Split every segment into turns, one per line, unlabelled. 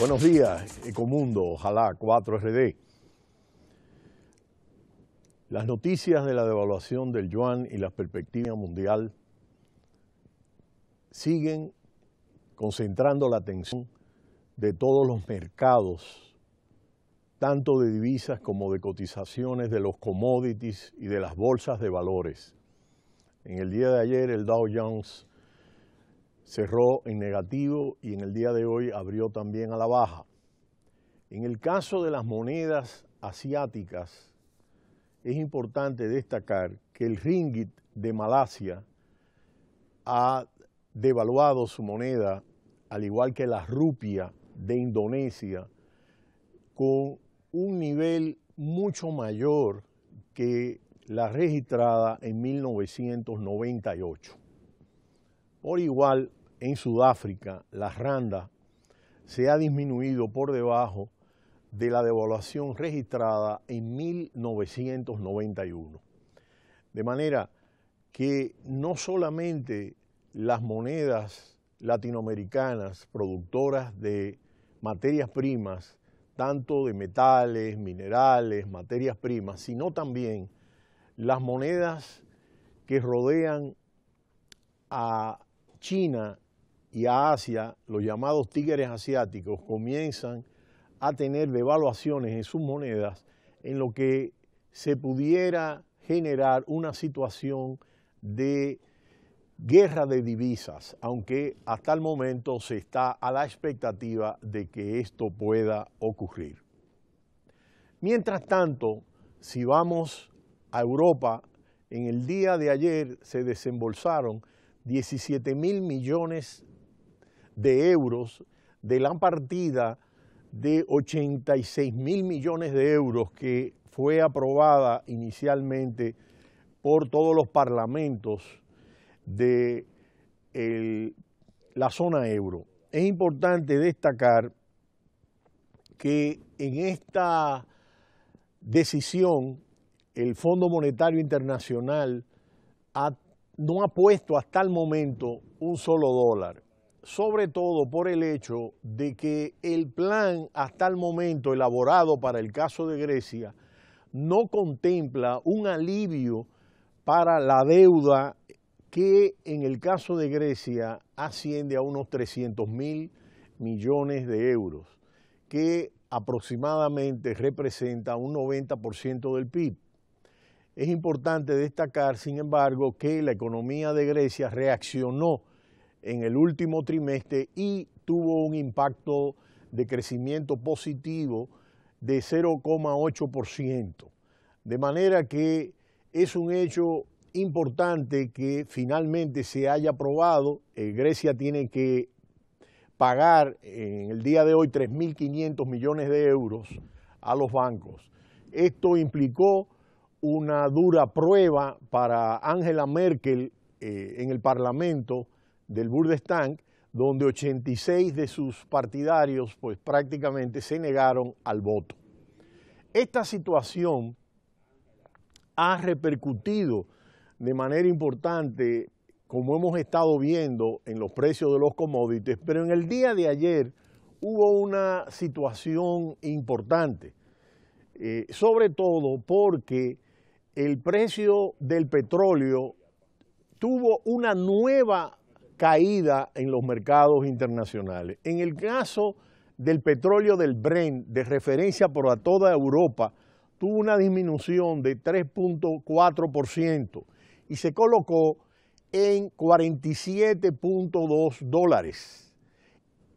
Buenos días, Ecomundo, ojalá 4RD. Las noticias de la devaluación del yuan y la perspectiva mundial siguen concentrando la atención de todos los mercados, tanto de divisas como de cotizaciones de los commodities y de las bolsas de valores. En el día de ayer el Dow Jones cerró en negativo y en el día de hoy abrió también a la baja. En el caso de las monedas asiáticas, es importante destacar que el ringgit de Malasia ha devaluado su moneda, al igual que la rupia de Indonesia con un nivel mucho mayor que la registrada en 1998. Por igual, en Sudáfrica, la randa se ha disminuido por debajo de la devaluación registrada en 1991. De manera que no solamente las monedas latinoamericanas productoras de materias primas, tanto de metales, minerales, materias primas, sino también las monedas que rodean a China y a Asia, los llamados tigres asiáticos, comienzan a tener devaluaciones en sus monedas, en lo que se pudiera generar una situación de guerra de divisas, aunque hasta el momento se está a la expectativa de que esto pueda ocurrir. Mientras tanto, si vamos a Europa, en el día de ayer se desembolsaron 17 mil millones de euros de la partida de 86 mil millones de euros que fue aprobada inicialmente por todos los parlamentos de la zona euro. Es importante destacar que en esta decisión el Fondo Monetario Internacional no ha puesto hasta el momento un solo dólar, sobre todo por el hecho de que el plan hasta el momento elaborado para el caso de Grecia no contempla un alivio para la deuda que en el caso de Grecia asciende a unos 300 mil millones de euros, que aproximadamente representa un 90% del PIB. Es importante destacar, sin embargo, que la economía de Grecia reaccionó en el último trimestre y tuvo un impacto de crecimiento positivo de 0,8%. De manera que es un hecho importante que finalmente se haya aprobado. Eh, Grecia tiene que pagar en el día de hoy 3.500 millones de euros a los bancos. Esto implicó una dura prueba para Angela Merkel eh, en el Parlamento del Bundestag, donde 86 de sus partidarios pues prácticamente se negaron al voto. Esta situación ha repercutido de manera importante, como hemos estado viendo en los precios de los commodities, pero en el día de ayer hubo una situación importante, eh, sobre todo porque el precio del petróleo tuvo una nueva caída en los mercados internacionales. En el caso del petróleo del Brent, de referencia para toda Europa, tuvo una disminución de 3.4% y se colocó en 47.2 dólares.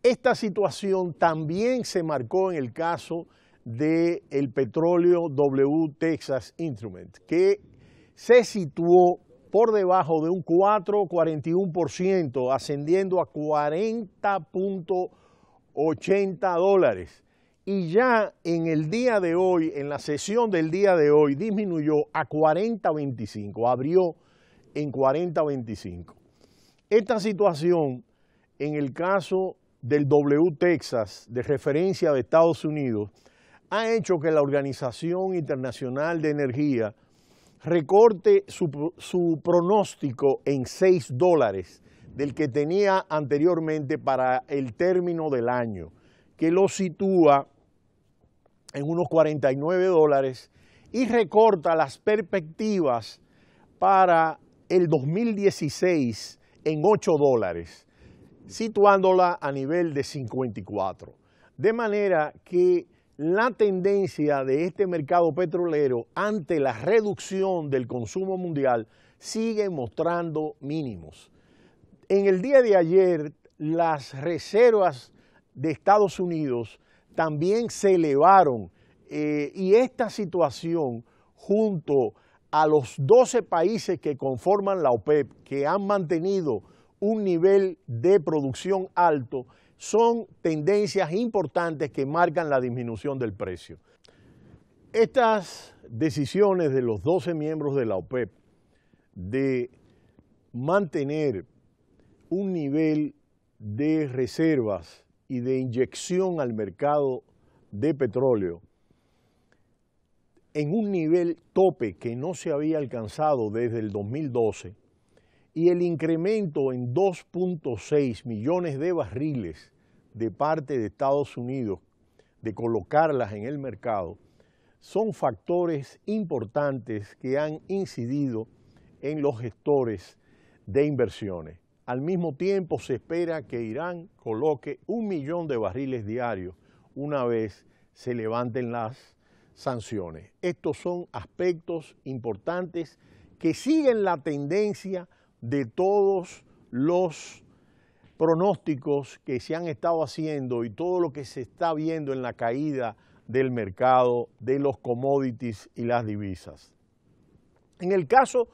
Esta situación también se marcó en el caso del petróleo W Texas Instrument, que se situó por debajo de un 4,41%, ascendiendo a 40.80 dólares. Y ya en el día de hoy, en la sesión del día de hoy, disminuyó a 40.25, abrió en 4025. Esta situación, en el caso del W Texas, de referencia de Estados Unidos, ha hecho que la Organización Internacional de Energía recorte su, su pronóstico en 6 dólares del que tenía anteriormente para el término del año, que lo sitúa en unos 49 dólares y recorta las perspectivas para el 2016 en 8 dólares, situándola a nivel de 54. De manera que la tendencia de este mercado petrolero ante la reducción del consumo mundial sigue mostrando mínimos. En el día de ayer, las reservas de Estados Unidos también se elevaron eh, y esta situación junto a los 12 países que conforman la OPEP, que han mantenido un nivel de producción alto, son tendencias importantes que marcan la disminución del precio. Estas decisiones de los 12 miembros de la OPEP de mantener un nivel de reservas y de inyección al mercado de petróleo en un nivel tope que no se había alcanzado desde el 2012 y el incremento en 2.6 millones de barriles de parte de Estados Unidos de colocarlas en el mercado son factores importantes que han incidido en los gestores de inversiones. Al mismo tiempo se espera que Irán coloque un millón de barriles diarios una vez se levanten las sanciones. Estos son aspectos importantes que siguen la tendencia de todos los pronósticos que se han estado haciendo y todo lo que se está viendo en la caída del mercado de los commodities y las divisas. En el caso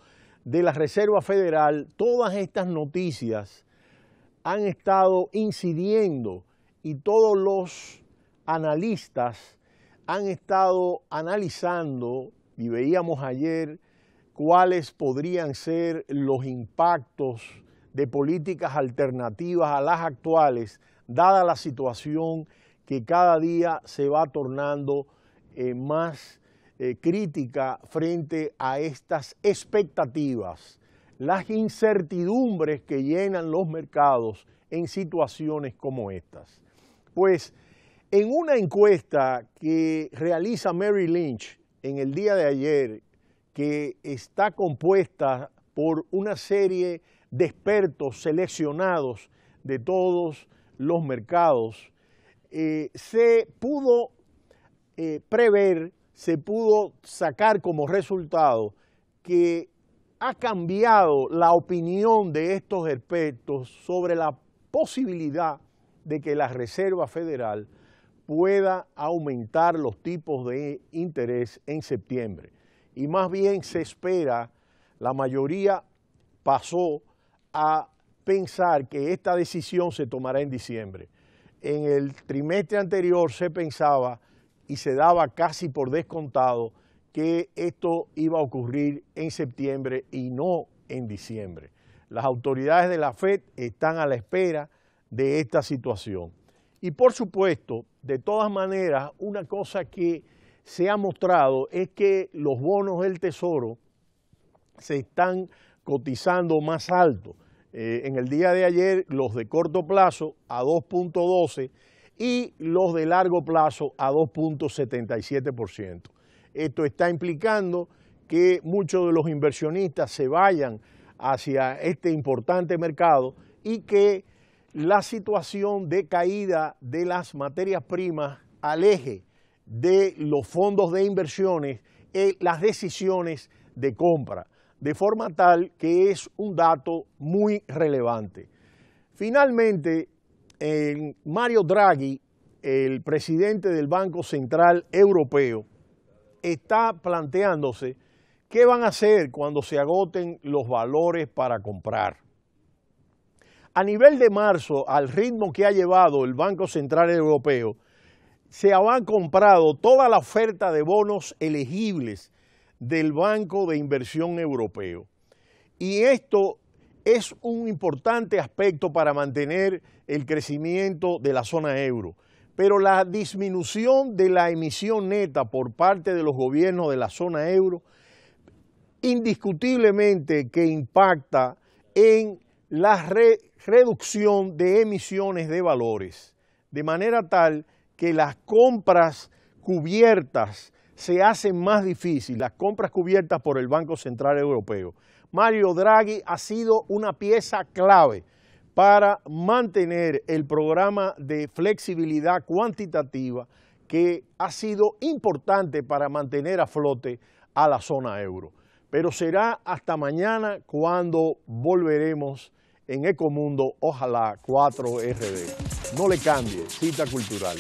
de la Reserva Federal, todas estas noticias han estado incidiendo y todos los analistas han estado analizando y veíamos ayer cuáles podrían ser los impactos de políticas alternativas a las actuales, dada la situación que cada día se va tornando eh, más eh, crítica frente a estas expectativas, las incertidumbres que llenan los mercados en situaciones como estas. Pues en una encuesta que realiza Mary Lynch en el día de ayer, que está compuesta por una serie de expertos seleccionados de todos los mercados, eh, se pudo eh, prever, se pudo sacar como resultado que ha cambiado la opinión de estos expertos sobre la posibilidad de que la Reserva Federal pueda aumentar los tipos de interés en septiembre. Y más bien se espera, la mayoría pasó a pensar que esta decisión se tomará en diciembre. En el trimestre anterior se pensaba y se daba casi por descontado que esto iba a ocurrir en septiembre y no en diciembre. Las autoridades de la FED están a la espera de esta situación. Y por supuesto, de todas maneras, una cosa que se ha mostrado es que los bonos del Tesoro se están cotizando más alto. Eh, en el día de ayer, los de corto plazo a 2.12 y los de largo plazo a 2.77%. Esto está implicando que muchos de los inversionistas se vayan hacia este importante mercado y que la situación de caída de las materias primas al eje de los fondos de inversiones en eh, las decisiones de compra, de forma tal que es un dato muy relevante. Finalmente, Mario Draghi, el presidente del Banco Central Europeo, está planteándose qué van a hacer cuando se agoten los valores para comprar. A nivel de marzo, al ritmo que ha llevado el Banco Central Europeo, se ha comprado toda la oferta de bonos elegibles del Banco de Inversión Europeo. Y esto es un importante aspecto para mantener el crecimiento de la zona euro. Pero la disminución de la emisión neta por parte de los gobiernos de la zona euro indiscutiblemente que impacta en la reducción de emisiones de valores, de manera tal que las compras cubiertas se hacen más difíciles, las compras cubiertas por el Banco Central Europeo. Mario Draghi ha sido una pieza clave para mantener el programa de flexibilidad cuantitativa que ha sido importante para mantener a flote a la zona euro. Pero será hasta mañana cuando volveremos en Ecomundo, ojalá 4RD. No le cambie, cita cultural.